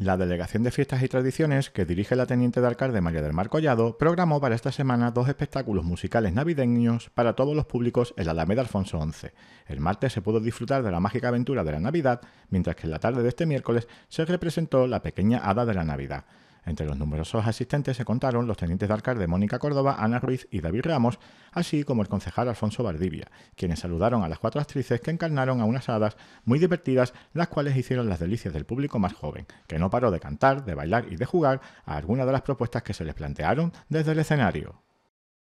La Delegación de Fiestas y Tradiciones, que dirige la Teniente de Alcalde María del Mar Collado, programó para esta semana dos espectáculos musicales navideños para todos los públicos en la Alameda Alfonso XI. El martes se pudo disfrutar de la mágica aventura de la Navidad, mientras que en la tarde de este miércoles se representó la pequeña Hada de la Navidad. Entre los numerosos asistentes se contaron los tenientes de Mónica Córdoba, Ana Ruiz y David Ramos, así como el concejal Alfonso Valdivia, quienes saludaron a las cuatro actrices que encarnaron a unas hadas muy divertidas, las cuales hicieron las delicias del público más joven, que no paró de cantar, de bailar y de jugar a algunas de las propuestas que se les plantearon desde el escenario.